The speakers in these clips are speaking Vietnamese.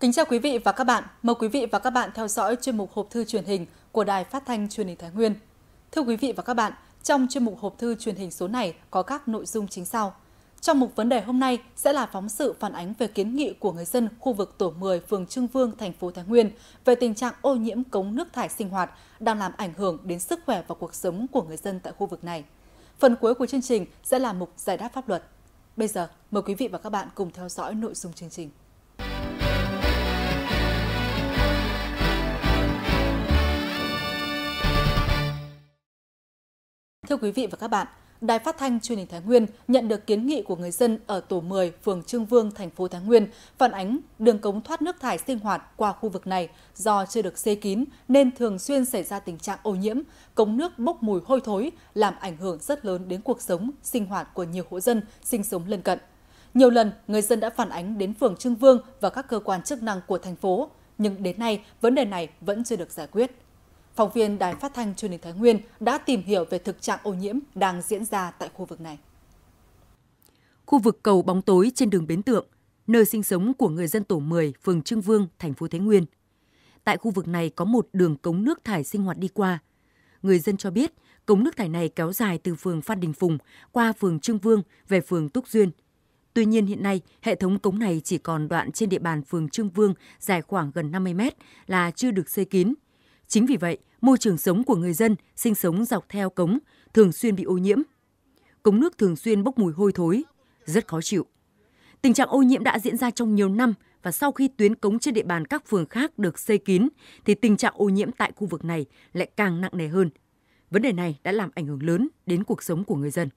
Kính chào quý vị và các bạn. Mời quý vị và các bạn theo dõi chuyên mục hộp thư truyền hình của Đài Phát thanh Truyền hình Thái Nguyên. Thưa quý vị và các bạn, trong chuyên mục hộp thư truyền hình số này có các nội dung chính sau. Trong mục vấn đề hôm nay sẽ là phóng sự phản ánh về kiến nghị của người dân khu vực tổ 10 phường Trương Vương, thành phố Thái Nguyên về tình trạng ô nhiễm cống nước thải sinh hoạt đang làm ảnh hưởng đến sức khỏe và cuộc sống của người dân tại khu vực này. Phần cuối của chương trình sẽ là mục giải đáp pháp luật. Bây giờ, mời quý vị và các bạn cùng theo dõi nội dung chương trình. Thưa quý vị và các bạn, Đài Phát thanh Truyền hình Thái Nguyên nhận được kiến nghị của người dân ở tổ 10, phường Trương Vương, thành phố Thái Nguyên phản ánh đường cống thoát nước thải sinh hoạt qua khu vực này do chưa được xây kín nên thường xuyên xảy ra tình trạng ô nhiễm, cống nước bốc mùi hôi thối làm ảnh hưởng rất lớn đến cuộc sống, sinh hoạt của nhiều hộ dân sinh sống lân cận. Nhiều lần, người dân đã phản ánh đến phường Trương Vương và các cơ quan chức năng của thành phố, nhưng đến nay vấn đề này vẫn chưa được giải quyết phóng viên Đài Phát thanh Truyền hình Thái Nguyên đã tìm hiểu về thực trạng ô nhiễm đang diễn ra tại khu vực này. Khu vực cầu bóng tối trên đường Bến Tượng, nơi sinh sống của người dân tổ 10, phường Trưng Vương, thành phố Thái Nguyên. Tại khu vực này có một đường cống nước thải sinh hoạt đi qua. Người dân cho biết, cống nước thải này kéo dài từ phường Phan Đình Phùng qua phường Trưng Vương về phường Túc Duyên. Tuy nhiên hiện nay, hệ thống cống này chỉ còn đoạn trên địa bàn phường Trương Vương dài khoảng gần 50 mét là chưa được xây kín – Chính vì vậy, môi trường sống của người dân sinh sống dọc theo cống thường xuyên bị ô nhiễm. Cống nước thường xuyên bốc mùi hôi thối, rất khó chịu. Tình trạng ô nhiễm đã diễn ra trong nhiều năm và sau khi tuyến cống trên địa bàn các phường khác được xây kín thì tình trạng ô nhiễm tại khu vực này lại càng nặng nề hơn. Vấn đề này đã làm ảnh hưởng lớn đến cuộc sống của người dân.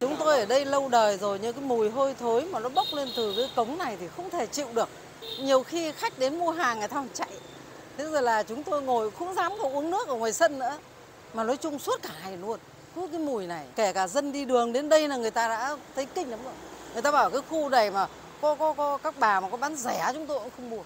Chúng tôi ở đây lâu đời rồi nhưng cái mùi hôi thối mà nó bốc lên từ cái cống này thì không thể chịu được. Nhiều khi khách đến mua hàng người ta chạy thế rồi là chúng tôi ngồi không dám không uống nước ở ngoài sân nữa mà nói chung suốt cả ngày luôn cứ cái mùi này kể cả dân đi đường đến đây là người ta đã thấy kinh lắm rồi người ta bảo cái khu này mà có, có, có các bà mà có bán rẻ chúng tôi cũng không mua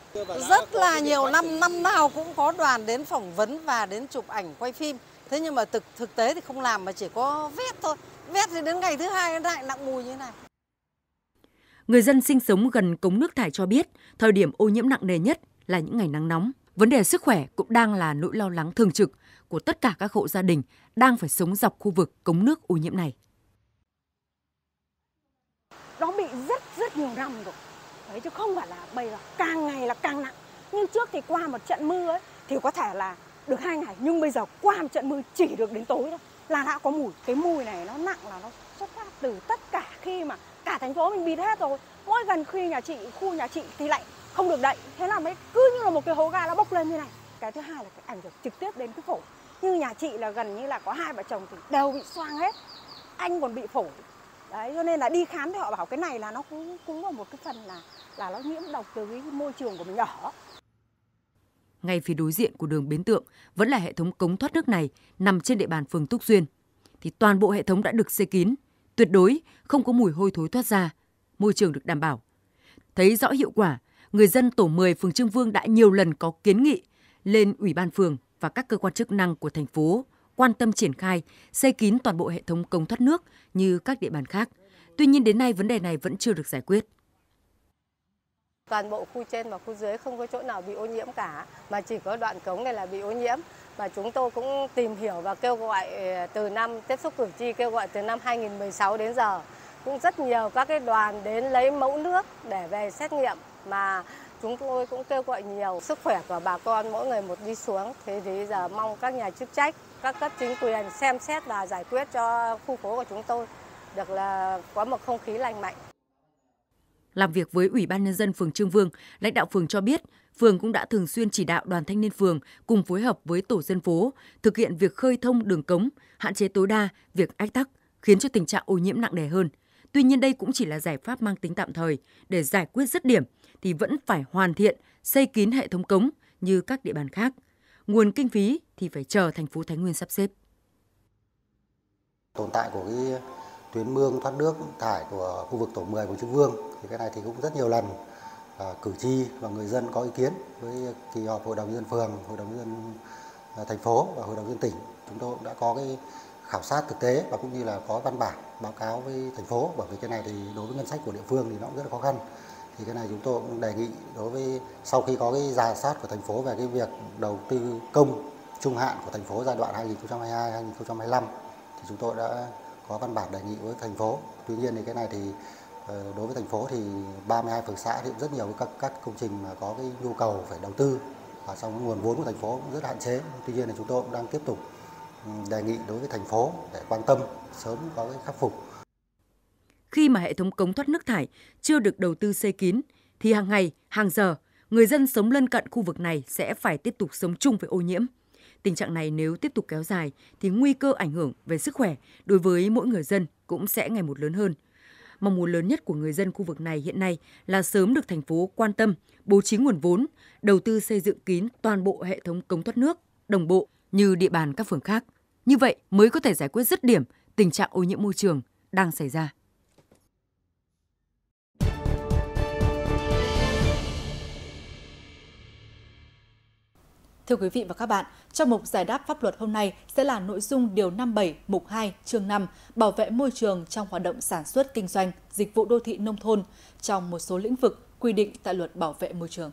rất là nhiều năm năm nào cũng có đoàn đến phỏng vấn và đến chụp ảnh quay phim thế nhưng mà thực thực tế thì không làm mà chỉ có vét thôi vét thì đến ngày thứ hai lại nặng mùi như thế này người dân sinh sống gần cống nước thải cho biết thời điểm ô nhiễm nặng nề nhất là những ngày nắng nóng Vấn đề sức khỏe cũng đang là nỗi lo lắng thường trực của tất cả các hộ gia đình đang phải sống dọc khu vực cống nước ô nhiễm này. Nó bị rất rất nhiều năm rồi. Đấy chứ không phải là bây giờ càng ngày là càng nặng. Nhưng trước thì qua một trận mưa ấy, thì có thể là được hai ngày nhưng bây giờ qua một trận mưa chỉ được đến tối thôi là đã có mùi cái mùi này nó nặng là nó xuất phát từ tất cả khi mà cả thành phố mình bịt hết rồi mỗi gần khi nhà chị khu nhà chị thì lại không được đậy thế là mới cứ như là một cái hố ga nó bốc lên như này cái thứ hai là cái ảnh hưởng trực tiếp đến cái phổi như nhà chị là gần như là có hai vợ chồng thì đều bị xoang hết anh còn bị phổi đấy cho nên là đi khám thì họ bảo cái này là nó cũng cũng là một cái phần là là nó nhiễm độc từ cái môi trường của mình nhỏ ngay phía đối diện của đường Bến Tượng vẫn là hệ thống cống thoát nước này nằm trên địa bàn phường Túc Duyên. Thì toàn bộ hệ thống đã được xây kín, tuyệt đối không có mùi hôi thối thoát ra, môi trường được đảm bảo. Thấy rõ hiệu quả, người dân tổ 10 phường Trương Vương đã nhiều lần có kiến nghị lên Ủy ban phường và các cơ quan chức năng của thành phố quan tâm triển khai, xây kín toàn bộ hệ thống cống thoát nước như các địa bàn khác. Tuy nhiên đến nay vấn đề này vẫn chưa được giải quyết. Toàn bộ khu trên và khu dưới không có chỗ nào bị ô nhiễm cả, mà chỉ có đoạn cống này là bị ô nhiễm. Và chúng tôi cũng tìm hiểu và kêu gọi ờ, từ năm tiếp xúc cử tri kêu gọi từ năm 2016 đến giờ cũng rất nhiều các cái đoàn đến lấy mẫu nước để về xét nghiệm mà chúng tôi cũng kêu gọi nhiều sức khỏe của bà con mỗi người một đi xuống. Thế thì giờ mong các nhà chức trách, các cấp chính quyền xem xét và giải quyết cho khu phố của chúng tôi được là có một không khí lành mạnh. Làm việc với Ủy ban Nhân dân phường Trương Vương, lãnh đạo phường cho biết phường cũng đã thường xuyên chỉ đạo đoàn thanh niên phường cùng phối hợp với tổ dân phố thực hiện việc khơi thông đường cống, hạn chế tối đa việc ách tắc khiến cho tình trạng ô nhiễm nặng nề hơn – Tuy nhiên đây cũng chỉ là giải pháp mang tính tạm thời, để giải quyết dứt điểm thì vẫn phải hoàn thiện, xây kín hệ thống cống như các địa bàn khác. Nguồn kinh phí thì phải chờ thành phố Thái Nguyên sắp xếp. Tồn tại của cái tuyến mương thoát nước thải của khu vực tổ 10 của Trưng Vương thì cái này thì cũng rất nhiều lần à, cử tri và người dân có ý kiến với kỳ họp hội đồng dân phường, hội đồng dân à, thành phố và hội đồng dân tỉnh chúng tôi cũng đã có cái khảo sát thực tế và cũng như là có văn bản báo cáo với thành phố bởi vì cái này thì đối với ngân sách của địa phương thì nó cũng rất là khó khăn thì cái này chúng tôi cũng đề nghị đối với sau khi có cái giả soát của thành phố về cái việc đầu tư công trung hạn của thành phố giai đoạn 2022-2025 thì chúng tôi đã có văn bản đề nghị với thành phố. Tuy nhiên thì cái này thì ờ, đối với thành phố thì 32 phường xã thì rất nhiều các các công trình mà có cái nhu cầu phải đầu tư và trong nguồn vốn của thành phố cũng rất hạn chế. Tuy nhiên là chúng tôi cũng đang tiếp tục đề nghị đối với thành phố để quan tâm sớm có cái khắc phục. Khi mà hệ thống cống thoát nước thải chưa được đầu tư xây kín thì hàng ngày, hàng giờ người dân sống lân cận khu vực này sẽ phải tiếp tục sống chung với ô nhiễm. Tình trạng này nếu tiếp tục kéo dài thì nguy cơ ảnh hưởng về sức khỏe đối với mỗi người dân cũng sẽ ngày một lớn hơn. Mong muốn lớn nhất của người dân khu vực này hiện nay là sớm được thành phố quan tâm, bố trí nguồn vốn, đầu tư xây dựng kín toàn bộ hệ thống cống thoát nước, đồng bộ như địa bàn các phường khác. Như vậy mới có thể giải quyết dứt điểm tình trạng ô nhiễm môi trường đang xảy ra. Thưa quý vị và các bạn, trong mục giải đáp pháp luật hôm nay sẽ là nội dung điều 57 mục 2 chương 5 bảo vệ môi trường trong hoạt động sản xuất kinh doanh, dịch vụ đô thị nông thôn trong một số lĩnh vực quy định tại luật bảo vệ môi trường.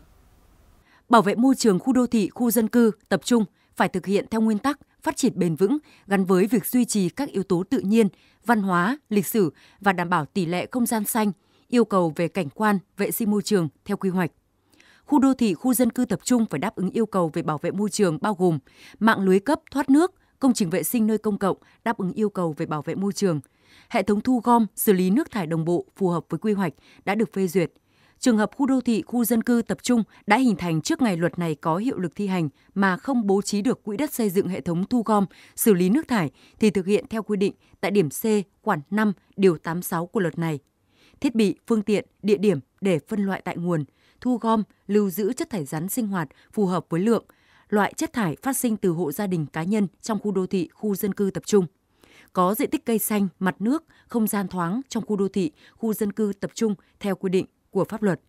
Bảo vệ môi trường khu đô thị, khu dân cư tập trung phải thực hiện theo nguyên tắc phát triển bền vững gắn với việc duy trì các yếu tố tự nhiên, văn hóa, lịch sử và đảm bảo tỷ lệ không gian xanh, yêu cầu về cảnh quan, vệ sinh môi trường theo quy hoạch. Khu đô thị, khu dân cư tập trung phải đáp ứng yêu cầu về bảo vệ môi trường bao gồm mạng lưới cấp thoát nước, công trình vệ sinh nơi công cộng đáp ứng yêu cầu về bảo vệ môi trường, hệ thống thu gom, xử lý nước thải đồng bộ phù hợp với quy hoạch đã được phê duyệt, trường hợp khu đô thị, khu dân cư tập trung đã hình thành trước ngày luật này có hiệu lực thi hành mà không bố trí được quỹ đất xây dựng hệ thống thu gom, xử lý nước thải thì thực hiện theo quy định tại điểm C khoản 5 điều 86 của luật này. Thiết bị, phương tiện, địa điểm để phân loại tại nguồn, thu gom, lưu giữ chất thải rắn sinh hoạt phù hợp với lượng, loại chất thải phát sinh từ hộ gia đình cá nhân trong khu đô thị, khu dân cư tập trung có diện tích cây xanh, mặt nước, không gian thoáng trong khu đô thị, khu dân cư tập trung theo quy định của pháp luật.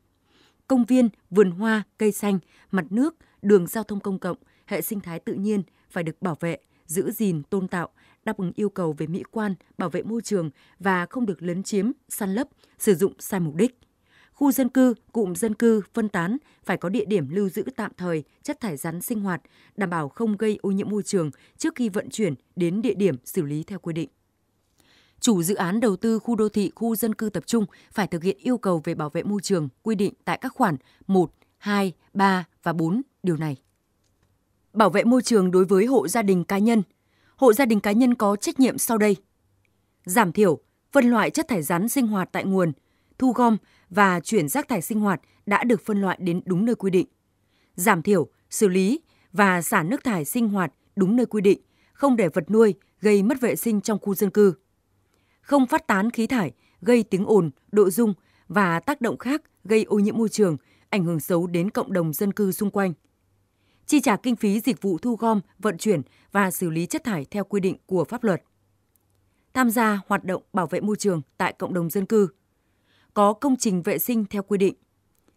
Công viên, vườn hoa, cây xanh, mặt nước, đường giao thông công cộng, hệ sinh thái tự nhiên phải được bảo vệ, giữ gìn, tôn tạo, đáp ứng yêu cầu về mỹ quan, bảo vệ môi trường và không được lấn chiếm, săn lấp, sử dụng sai mục đích. Khu dân cư, cụm dân cư phân tán phải có địa điểm lưu giữ tạm thời chất thải rắn sinh hoạt, đảm bảo không gây ô nhiễm môi trường trước khi vận chuyển đến địa điểm xử lý theo quy định chủ dự án đầu tư khu đô thị, khu dân cư tập trung phải thực hiện yêu cầu về bảo vệ môi trường quy định tại các khoản 1, 2, 3 và 4 điều này. Bảo vệ môi trường đối với hộ gia đình cá nhân. Hộ gia đình cá nhân có trách nhiệm sau đây: giảm thiểu, phân loại chất thải rắn sinh hoạt tại nguồn, thu gom và chuyển rác thải sinh hoạt đã được phân loại đến đúng nơi quy định. Giảm thiểu, xử lý và xả nước thải sinh hoạt đúng nơi quy định, không để vật nuôi gây mất vệ sinh trong khu dân cư không phát tán khí thải, gây tiếng ồn, độ rung và tác động khác gây ô nhiễm môi trường, ảnh hưởng xấu đến cộng đồng dân cư xung quanh. Chi trả kinh phí dịch vụ thu gom, vận chuyển và xử lý chất thải theo quy định của pháp luật. Tham gia hoạt động bảo vệ môi trường tại cộng đồng dân cư. Có công trình vệ sinh theo quy định.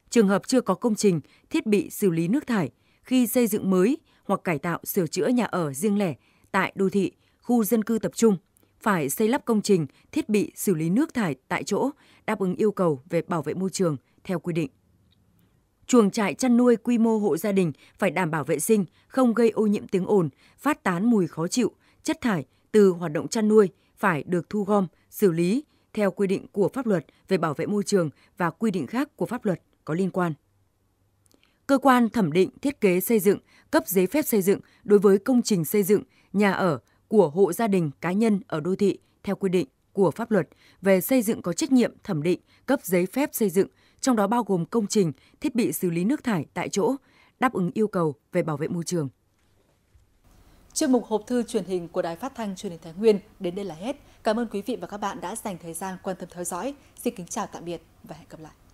Trường hợp chưa có công trình, thiết bị xử lý nước thải khi xây dựng mới hoặc cải tạo sửa chữa nhà ở riêng lẻ tại đô thị, khu dân cư tập trung phải xây lắp công trình, thiết bị xử lý nước thải tại chỗ, đáp ứng yêu cầu về bảo vệ môi trường theo quy định. Chuồng trại chăn nuôi quy mô hộ gia đình phải đảm bảo vệ sinh, không gây ô nhiễm tiếng ồn, phát tán mùi khó chịu, chất thải từ hoạt động chăn nuôi phải được thu gom, xử lý theo quy định của pháp luật về bảo vệ môi trường và quy định khác của pháp luật có liên quan cơ quan thẩm định thiết kế xây dựng, cấp giấy phép xây dựng đối với công trình xây dựng, nhà ở, của hộ gia đình cá nhân ở đô thị theo quy định của pháp luật về xây dựng có trách nhiệm thẩm định, cấp giấy phép xây dựng, trong đó bao gồm công trình, thiết bị xử lý nước thải tại chỗ, đáp ứng yêu cầu về bảo vệ môi trường. Chuyên mục hộp thư truyền hình của Đài Phát thanh Truyền hình Thái Nguyên đến đây là hết. Cảm ơn quý vị và các bạn đã dành thời gian quan tâm theo dõi. Xin kính chào tạm biệt và hẹn gặp lại.